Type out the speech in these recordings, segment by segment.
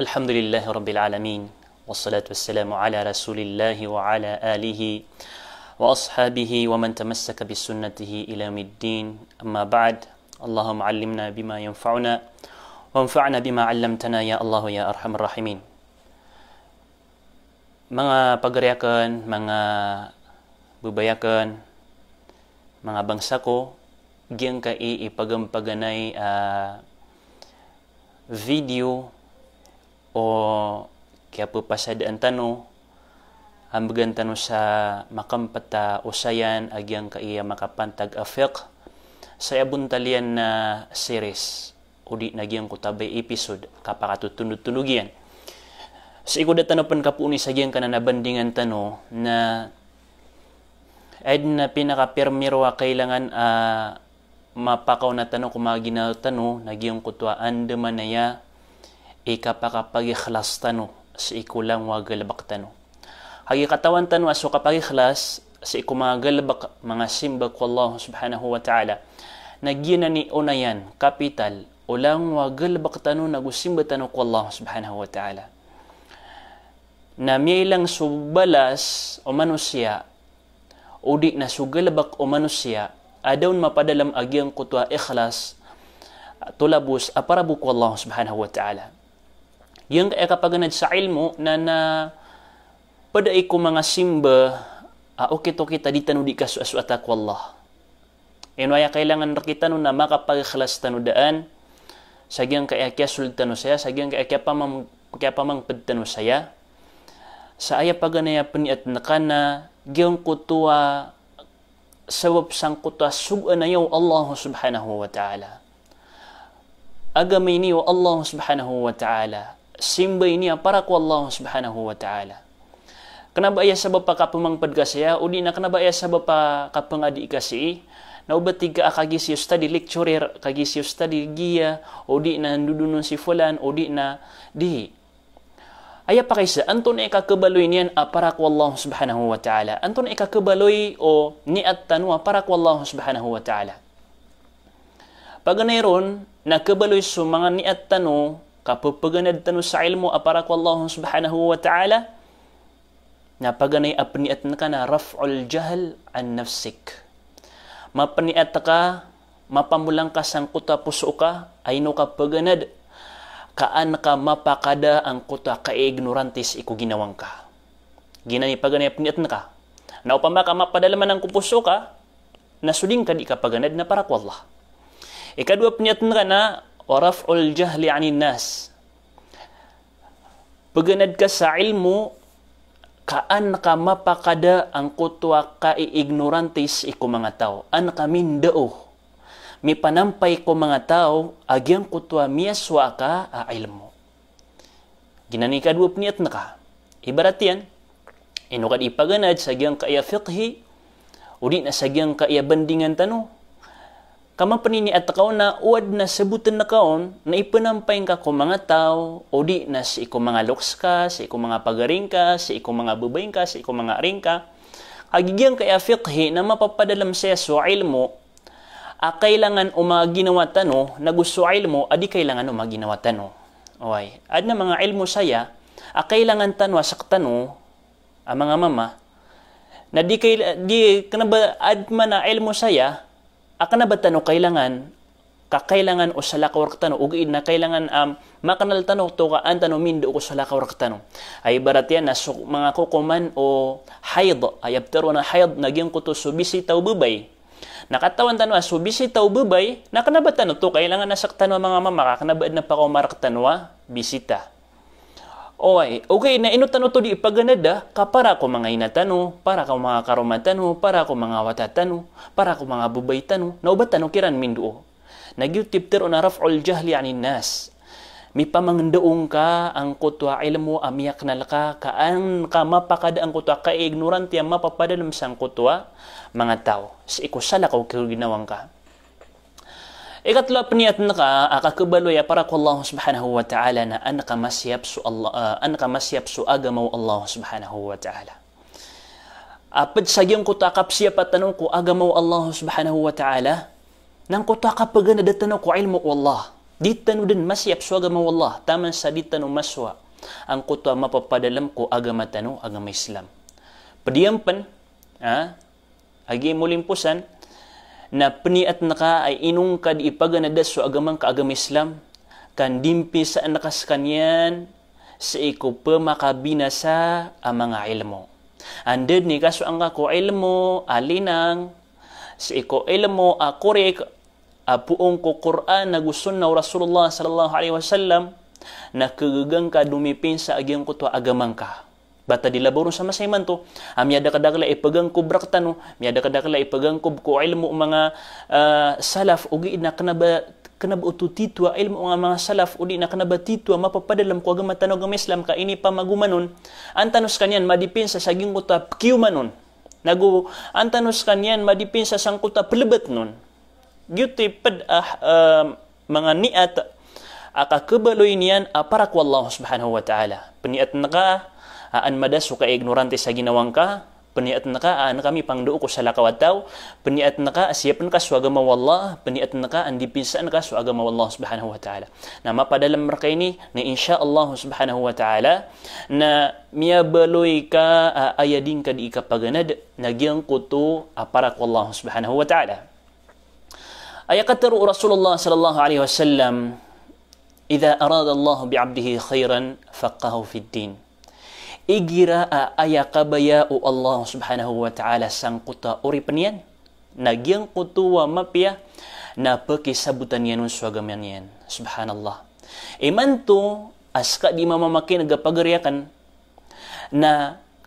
الحمد لله رب العالمين والصلاة والسلام على رسول الله وعلى آله وأصحابه ومن تمسك بسنته إلى يوم الدين أما بعد اللهم علمنا بما ينفعنا وانفعنا بما علمتنا يا الله يا أرحم الراحمين mga pagreakan, mga bubayakan, mga bangsa ko, giyang ka iipagampaganay uh, ah, video o kiapu pasadaan tano hambagan tano sa makampata usayan agyang kaiya makapantag afek sa abuntalian na series o di nagyang kutabay episode kapakatutunod-tunugyan. Sa ikod na tanapan ka po ni sa gyang kananabandingan tano na ed na pinakapirmirwa kailangan uh, mapakaw na tano kumaginaw tano nagyang kutwaan damanaya ikapakapagikhlas tano sa ikulang wagalabak tano. Hagikatawan tano aso kapagikhlas sa ikumagalabak mga simba ko Allah subhanahu wa ta'ala. Nagyina ni unayan, kapital, ulang wagalabak tano nagusimba tanu ko Allah subhanahu wa ta'ala. Na may ilang subalas o manusia, udi na sugalabak o manusia, adaun mapadalam agiang kutwa ikhlas tulabus aparabu ko Allah subhanahu wa ta'ala. Yung kaya eh, kapaganad sa ilmo na na paday ko mga simba uh, okay to kita di tanudi ka suasuata ko Allah. Ino ay kailangan rakita no na makapagkhlas tanudaan sagyang kaya kaya sultano saya sagyang kaya kaya pamang kaya pamang pedtano saya sa aya paganaya peniat nakana gyung kutua ah, sabab sang kutua ah, sugan ayaw Allah subhanahu wa ta'ala agamay niyo Allah subhanahu wa ta'ala simba ini para ku Allah Subhanahu wa taala. Kenapa ayah sebab pak pemang pedgas ya? Udi nak kenapa ayah sebab pak kapeng adik kasih? Na ubat tiga akagi si usta di lecturer, kagi si usta di gia, udi na dudun si fulan, udi na di. Ayah pakai sa anton eka kebaloi nian aparak wallahu subhanahu wa taala. Anton eka kebaloi o oh, niat tanu aparak wallahu subhanahu wa taala. Pagana iron na kebaloi sumangan niat tanu kapupagana ditanu sa ilmu apara ko subhanahu wa ta'ala na paganay apniat na ka na raf'ul jahal an nafsik mapaniat ma pamulang ka sang kuta puso ka ay no kapaganad kaan ka mapakada ang kuta ka ignorantis iku ginawang ka ginani paganay apniat na ka na upamba ka mapadalaman ang kupuso ka na suling ka di ka paganad na para ko Allah ikadua apniat na na waraf'ul jahli 'anil nas paganad ka sa ilmo kaan ka mapakada ang kutwa ka iignorantes iko mga tao an kamin dao mi panampay ko mga tao agyang kutwa miyaswa ka a ilmo ginani kadwop niat na ka ibarat yan ino kad ipaganad sa agyang kaya fiqhi udi na sa agyang kaya bandingan tano kamapanin ni at takaw na uad na sabutan na kaon na ipanampayin ka ko mga tao o di na si iko mga loks ka, si iko mga pagaring ka, si iko mga babayin ka, si iko mga aring ka. Agigyan kaya fiqhi na mapapadalam siya so ilmo a kailangan umaginawa tano na gusto ilmo adi kailangan umaginawa tano. Okay. Ad na mga ilmo saya a kailangan tanwa saktano ang mga mama na di kay di kana ba ad man na ilmo saya Akana ba kailangan kakailangan o sala ka waktano ug na kailangan um, makanal tano to ka tano mindo ko sala ka waktano ay barat yan na mga kukuman o hayd ay abtero na hayd naging ko to subisi taw bubay nakatawan tano a ah, subisi taw bubay nakanabatan to kailangan nasaktan mga mama kakanabaad na pa ko maraktanwa ah, bisita Oy, okay, na inutan to di ipaganada, ka para ko mga inatano, para ko mga karumatano, para ko mga watatano, para ko mga bubaytano, naubatan kiran minduo. Nagyutip tiro na raf'ul jahli anin nas. Mi pamangdoong ka ang kutwa ilmu amiyak nalka kaan ka mapakada ang kutwa ka ignorant ya mapapadalem sang kutwa mga tao. Sa ikusala ko kilginawang ka. Ikatlo pniat naka akakubalo ya para ko Allah subhanahu wa ta'ala na an ka masyap su Allah uh, an ka masyap su agamaw Allah subhanahu wa ta'ala. Apad sagyang ko takap siya patanong ko agamaw Allah subhanahu wa ta'ala nang ko takapagan na datanaw ko ilmu Allah. Ditanu din masyap su agamaw Allah. Taman sa ditanu maswa. Ang ko mapapadalam ko agama tanong agama Islam. Padiampan, ha? Agi mulimpusan, na paniat naka ay inong kad ipaganada so agamang kaagam Islam kan dimpi sa nakas kanyan sa iko makabinasa ang ah, mga ilmo. Anded ni kaso ang ako ilmo alinang sa iko ilmo akorek ah, apuong ah, ko Quran na gusto na Rasulullah sallallahu alaihi wasallam na kagagang ka dumipin sa agyang ko to agamang ka bata dilaboro sa masayman to amyada ah, kadakla ipagang kubrak tano amyada kadakla ipagang kub ko ilmu mga uh, salaf ugi na kanaba kanaba ututitwa ilmu nga mga salaf udi na kanaba titwa mapapadalam ko agama tanog ng Islam ka ini pamagumanon ang kanyan madipinsa sa ging utap kiumanon nagu ang kanyan madipinsa sang kuta plebat nun gyuti pad uh, uh, mga niat aka kebaloinian apara ah, ku Allah Subhanahu wa taala. Peniat naka ah, an madasu suka ignorante sa ginawangka, peniat naka ah, an kami pangdu ko sa lakawatau, peniat naka siapan ka su agama wallah, peniat naka an dipinsan ka su agama Allah Subhanahu wa taala. Nama pada dalam mereka ini na insyaallah Subhanahu wa taala na mia baloi ka ayading ka di kapaganad nagiang kutu apara ku Allah Subhanahu wa taala. Ayat kata Rasulullah sallallahu alaihi wasallam إذا أراد الله بعبده خيرا فقه في الدين إجراء أيا قبياء الله سبحانه وتعالى سان قطا أوريبنيان نجين قطوة مبيا نابكي سبوتان ينون سوغمانيان سبحان الله إمان تو أسكا دي ماما مكين أغبغريكن نا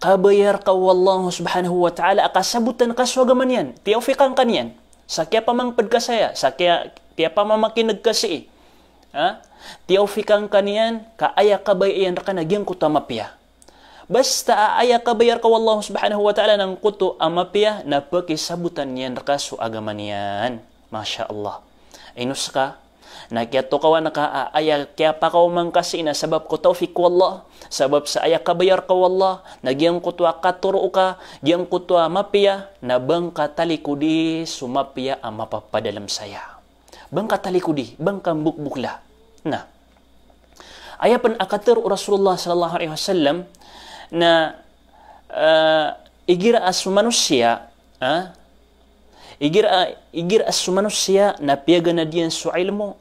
قبير قو الله سبحانه وتعالى أقا سبوتان قسوغمانيان تيوفيقان قنيان Sa kaya pa mang pagkasaya, sa kaya, kaya pa mamaki nagkasi, ha? tiyawfikan kanian ka ayah kabay iyan rakan agian kuta mapia. Basta ayah kabayar ka Allah subhanahu wa ta'ala nang kutu amapia ya na pakisabutan niyan rakasu agama niyan. Masya Allah. Inus ka, na kaya to kawa na kaaya kaya pa kaw man na sabab ko taufik ko Allah sabab sa aya kabayar ko Allah na giyang ko tuwa katuro ka giyang ko mapia na bang katali di sumapia ang dalam saya bang katali di bang kambuk buklah Nah. Ayah pun akatir Rasulullah sallallahu alaihi wasallam na uh, igira as manusia, ha? Igira igira as manusia na piaga na dia su ilmu,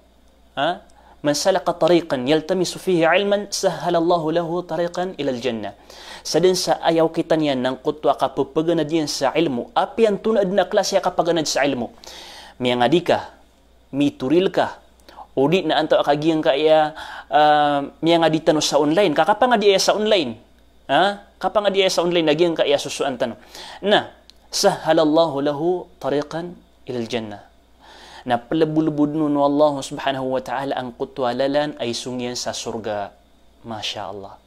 ha? Man salaka tariqan yaltamisu fihi ilman sahala Allah lahu tariqan ila al-janna. Sadin sa ayaw kita niya nang kutwa ka pupaga na sa ilmu. apian ang tunad na klase ka pagana sa ilmu. May ang adika, may udi na anto akagiyang kaya uh, ah, miya nga ditano sa online kakapa nga diya sa online ha kapa nga diya sa online nagiyang kaya susuan tano na sahalallahu lahu tariqan ilal jannah na palabulubod nun Allah subhanahu wa ta'ala ang kutwalalan ay sungyan sa surga. Masya Allah.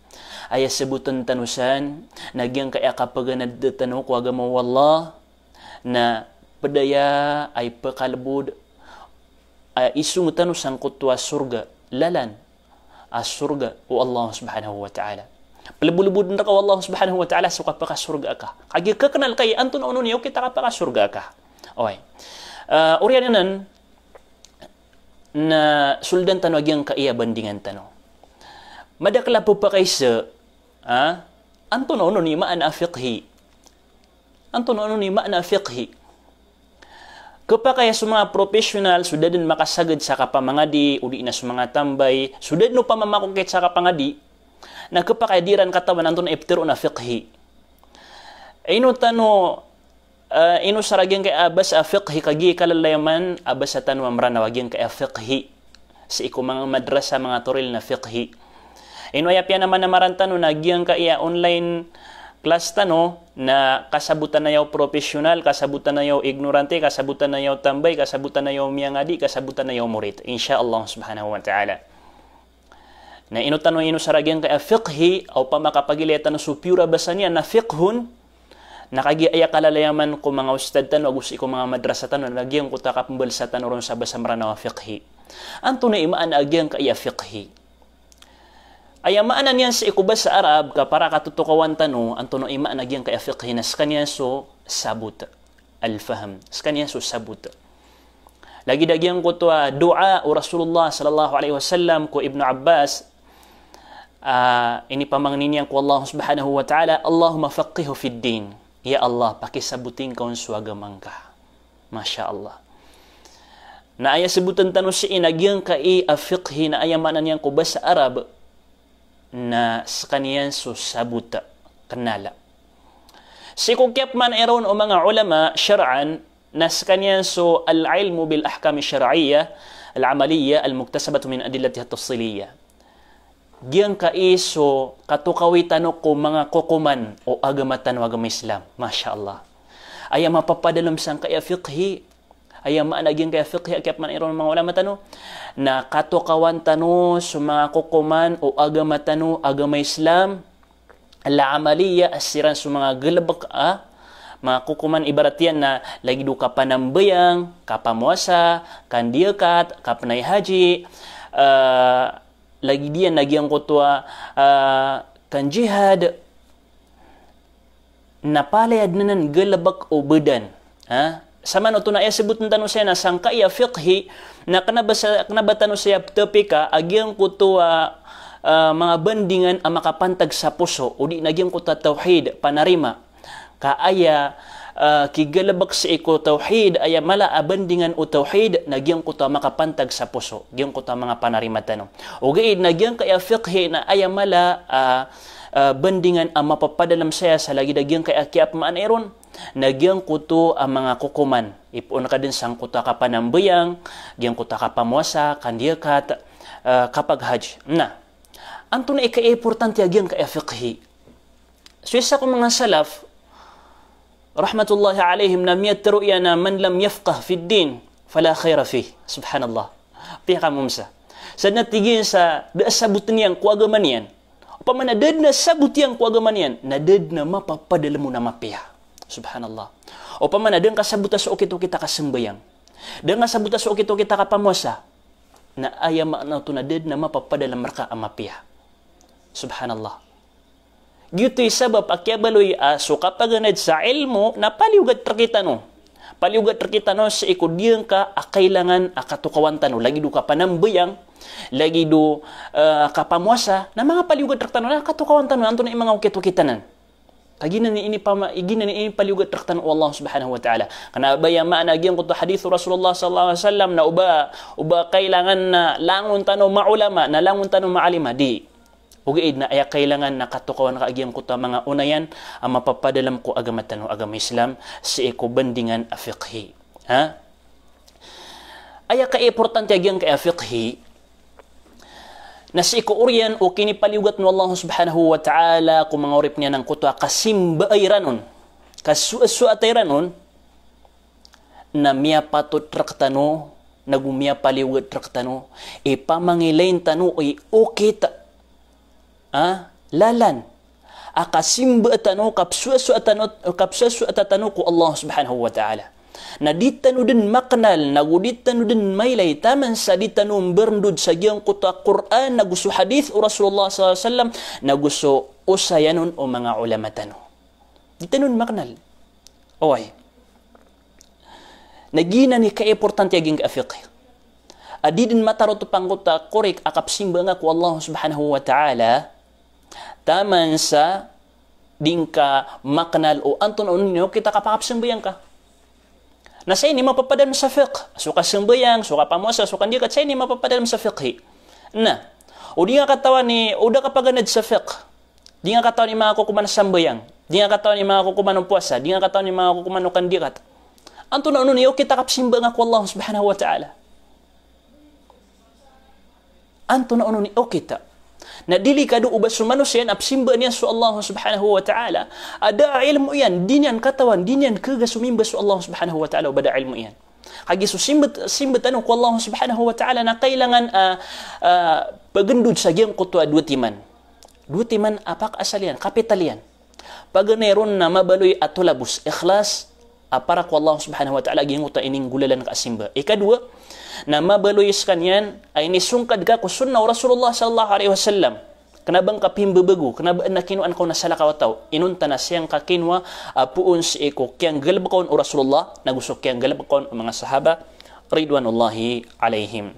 Ay sabutan tanusan, nagyang kaya kapag nadtanaw ko agama wallah, na padaya ay pakalbud isu ngutanu sangkut tua surga lalan as surga o Allah subhanahu wa ta'ala pelebu-lebu dendak Allah subhanahu wa ta'ala suka paka surga kah kagi kekenal kai antun onun yau kita paka lah, surga kah oi uh, urian nan na suldan tanu agian ka bandingan tanu madak lapu pakai se ha antun onun ni ma'ana fiqhi antun onun ni ma'ana fiqhi Kapa kaya sa mga profesional, sudad nun makasagad sa kapamangadi, uli na sa mga tambay, sudad no pamamakukit sa kapangadi, na kapa kaya diran katawan nanto na iftiro na fiqhi. Ino tano, uh, ino saragyan kay abas a fiqhi kagi kalalayaman, abas sa tanwa mranawagyan kay a fiqhi. Sa iko mga madrasa, mga turil na fiqhi. Ino ayapya naman na marantano, nagyan ka iya online class tano na kasabutan na yaw profesional, kasabutan na yaw ignorante, kasabutan na yaw tambay, kasabutan na yaw miyangadi, kasabutan na yaw murid. Insyaallah subhanahu wa ta'ala. Na inutan no ino saragyan kaya fiqhi o pamakapagileta no supura basa niya na fiqhun nakagiaya kalalayaman ko mga ustad tanong gusto ko mga madrasa tanong nagiyang ko takapambal sa tanong ron sa basamra na fiqhi. Ang tunay imaan agyan kaya fiqhi. Aya maana niyan sa ikuba sa Arab, ka para katutukawan tanu, ang tono ima naging ka fiqh na sa so sabut. Al-Faham. Sa so sabut. Lagi dagiang ko tuwa, doa o Rasulullah sallallahu alaihi wasallam ko Ibn Abbas, uh, ini pamangnin niyan ko Allah subhanahu wa ta'ala, Allahumma faqihu fid din. Ya Allah, pakisabutin ka ang suagamang ka. Masya Allah. Na aya sebutan tanu si inagiang ka i afiqhi na aya manan yang ko basa Arab, na kaniyan susabut kanala. Si kukyap man eron o mga ulama syar'an na kaniyan so al-ilmu bil ahkam syar'iyya al-amaliyya al-muktasabatu min adillatiha at-tafsiliyya. Giyang iso katukawitan ko mga kukuman o agamatan wag Islam. Masya Allah. Ay mapapadalom sang kaya fiqhi ayam ma naging kaya fiqh kaya man iron mga ulama tanu na kato kawan tanu sumang kukuman o oh, agama tanu agama islam la amaliya asiran sumang gelebek a ah? mga kukuman ibarat yan na lagi do kapanambayang kapamuasa kandiyakat kapanay haji uh, lagi dia nagi ang kutwa uh, ah, kan jihad na palayad na nan gelabak o oh, badan ha? sama no tunay sebut tanu saya na eh, sangka iya fiqhi na kanabasa kanabatan saya topika agyang kutua uh, ah, mga bandingan ang makapantag sa puso o di nagyang ko tawhid panarima kaaya uh, kigalabak sa iko tawhid aya mala abandingan o tawhid nagyang ko ta makapantag sa puso gyang ko mga panarima tanong o gaid nagyang kaya fiqhi na aya mala uh, uh, bandingan ang mapapadalam saya sa lagi dagyang kaya kiap maaneron nagyang kuto ang mga kukuman. Ipon ka din sang kuta ka panambuyang, giyang kuta ka pamuasa, kandiya ka uh, ah, kapag hajj. Na, ang tunay ka importante agiyang ka fiqhi. So isa ko mga salaf, rahmatullahi alaihim na miyattaro iya na man lam yafqah fi din, fala khaira fi. Subhanallah. Piya ka mumsa. Sa natigin sa daasabot niyang kuagaman niyan, pamanadad na sabot yang kuagaman niyan, nadad na mapapadala mo na mapiya. Subhanallah. O pamana, dengan kasabutas o kito kita kasembayang. Dengan kasabutas o kito kita kapamosa. Na ayam makna to na did na mapapadalam raka amapiha. Subhanallah. Gito yung sabab, akibaloy aso, ah, kapag ganad sa ilmo, na paliugat terkita no. Paliugat terkita no, sa ikudiyang ka, akailangan, akatukawantan no. Lagi do ka panambayang, lagi do ah, uh, nama na mga paliugat terkita no, akatukawantan no. Anto na yung mga ukit-ukitanan. Agi nani ini pama igi nani ini paling juga terkatan Allah Subhanahu wa taala. Kana ba ya makna agi ngutu hadis Rasulullah sallallahu alaihi wasallam na uba uba kailangan na langun tano ma ulama na langun tano ma alima di. Ugi idna aya kailangan na katukawan ka agi ngutu mga unayan ama papadalam ko agama tano agama Islam si eko bandingan afiqhi. Ha? Aya ka importante agi ngka afiqhi. na si ikuuryan o kinipaliwat no Allah subhanahu wa ta'ala kung mangorip niya ng kutwa kasimba ay ranon kasuasua tay ranon na miya patot traktano nagumiya paliwat traktano ipamangilain e, tano ay e okay ta ah, lalan akasimba tano kapsuasua tano kapsuasua tano ko Allah subhanahu wa ta'ala na nadittanu din maknal nagudittanu din maylay taman sa ditanu berndud sa giyang kuta Quran na naguso hadith o Rasulullah sallallahu alaihi wasallam naguso usayanon o mga ulama tano ditanun maknal okay nagina ni ka importante aging afiqh adidin mataro to pangkuta korek akapsimba nga ku Allah subhanahu wa ta'ala taman sa dingka maknal o anton o ninyo kita kapakapsimbayan ka Nah saya ni mampu dalam syafiq. Suka sembayang, suka pamosa suka dia kata saya ni mapapa dalam syafiq. Nah, udah oh, katawan ni, udah oh, kapaganad syafiq. Dia kata ni mga kukuman sambayang. Dia kata ni mga kukuman puasa. Dia kata ni mga kukuman kandirat. Anto na unun, yaw kita kapsimba nga ku Allah subhanahu wa ta'ala. Antun na unun, oh, kita. Nak dili kadu ubat sul manusia nak simba ni su Allah Subhanahu wa taala. Ada ilmu yan dinian katawan dinian ke gasumin besu Allah Subhanahu wa taala pada ilmu yan. Hagi su simbet simbet anu ku Allah Subhanahu wa taala na kailangan a uh, uh sagian kutua dua timan. Dua timan apak asalian kapitalian. Pagneron na mabaloy atolabus ikhlas apara ku Allah Subhanahu wa taala gihung ta ining gulalan ka simba e kedua nama beloi sekanian ah, ini sungkat ka ku sunnah Rasulullah sallallahu alaihi wasallam kena bang ka pimbe begu kena ba na kinu an ka nasala ka watau inun ta nasiang ka kinwa ah, uns si eko kiang gelb ka Rasulullah na gusto kiang gelb ka mga sahaba ridwanullahi alaihim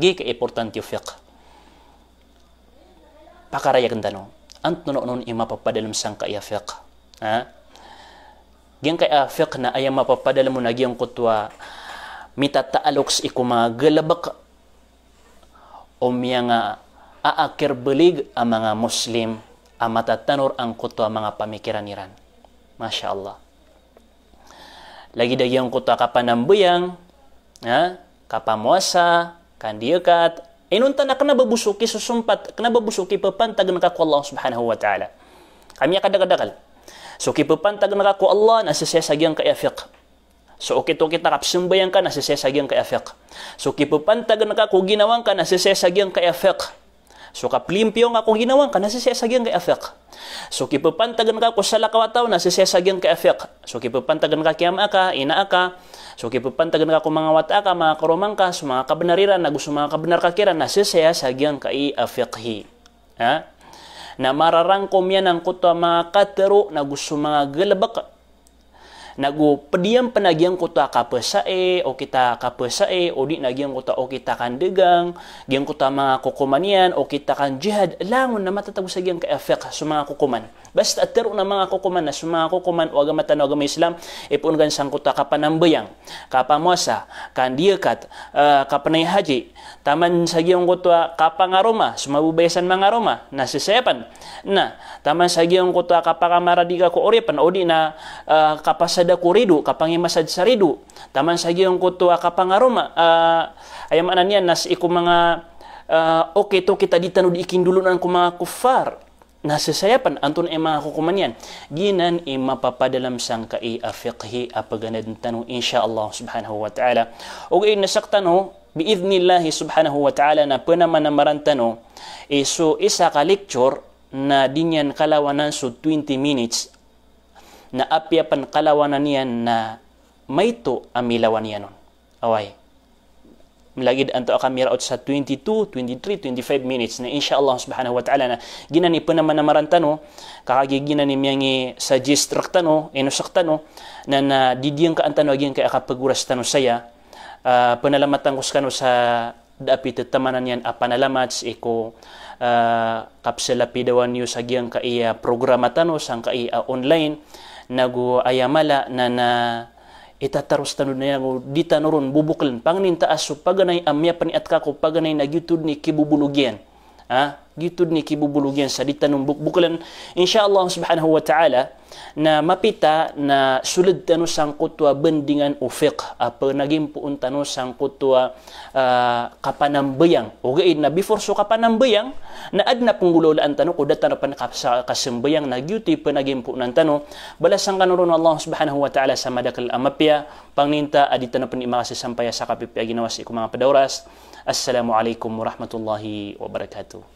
gi ka importante fiqh pakaraya gendano antu no nun imapa padalum sangka ya fiqh ha gyang kay afiq ah, na ayang mapapadala mo na gyang kutwa mita taalok si ikuma galabak o miya nga ah, aakir belig ang mga muslim ang matatanor ang kutwa mga pamikiran niran. Masya Allah. Lagi dagi ang kutwa kapanambuyang, ha? kapamuasa, kandiyakat, inunta eh, na kena babusuki susumpat, kena babusuki pepantag na kakwa Allah subhanahu wa ta'ala. Kami akadagadagal. So kipupantag na ka ko Allah na sisesagyan ka afiq. So ukit kita na kapsumbayan ka na sisesagyan ka afiq. So kipupantag na ka ko ginawan ka na sisesagyan ka afiq. So kaplimpyo nga ko ginawang ka na sisesagyan ka afiq. So kipupantagan ka ko sa lakawataw na sisesagyan ka afiq. So kipupantagan ka kiyam ka, ina ka. So kipupantagan ka ko mga wata ka, mga karumang ka, so mga kabanariran na gusto mga kabenar ka kira na sisesagyan ka i afiqhi. Ha? na mararangkom yan ang kuto mga katero na gusto mga galabak nagu pediam penagihan kota kapesae o kita kapesae o di nagiang kota o kita kan degang giang kota mga kokomanian o kita kan jihad lang na matatagos sa giang ka efek sa mga kokoman Basta at taro na mga kukuman na sa mga kukuman o agamatan o islam, ipun eh gan sang kuta kapanambayang, kapamuasa, kandiyakat, uh, eh, kapanay haji, taman sa giyong kuta kapangaroma, sumabubayasan mga aroma, nasisayapan, na eh, taman sa giyong kuta kapakamaradika ko oripan, o di na kapasada ko rido, kapangimasad sa rido, taman sa giyong kuta kapangaroma, uh, ayaman na niyan, nas iku mga Uh, okay to kita ditanud ikin dulu nang kumang nasasayapan anton ay mga kukuman ginan ay mapapadalam sang ka afiqhi fiqhi apaganad tanong insyaallah subhanahu wa ta'ala ug ay nasaktan ho oh, biidnillahi subhanahu wa ta'ala na panaman namaran tanong e eh, isa ka lecture na dinyan kalawanan so 20 minutes na apyapan kalawanan niyan na may to amilawan niya nun. Away malagid anto ka miraot sa 22, 23, 25 minutes na inshallah subhanahu wa ta'ala na ginani po naman namaran tano kakagiginan ni miyang i-suggest tano inusak tano na na didiyang ka ang tano agin kaya kapaguras tano saya uh, ah, panalamatan ko kano sa dapit tamanan yan apanalamats iko uh, ah, kapsela pidawan niyo sa giyang ka iya programa tano sang ka iya online nagu ayamala na na itatarustanod na yago dita noron bubuklan pangnin taas so paganay amya pani at kako paganay nagyutud ni kibubulugyan ha gitu ni ki bubulugian sadita num buk bukulan insyaallah subhanahu wa taala na mapita na sulud tanu sangkutua bendingan ufiq apa nagim puun tanu sangkutua uh, kapanam bayang ogai na before so kapanam bayang na adna pungulol antanu kuda tanu pan kasem bayang na gitu pe nagim puun antanu balasang kanurun allah subhanahu wa taala sama dakal amapia panginta adi tanu pan imakasi sampai sakapi pia ginawasi ku mga pedoras assalamualaikum warahmatullahi wabarakatuh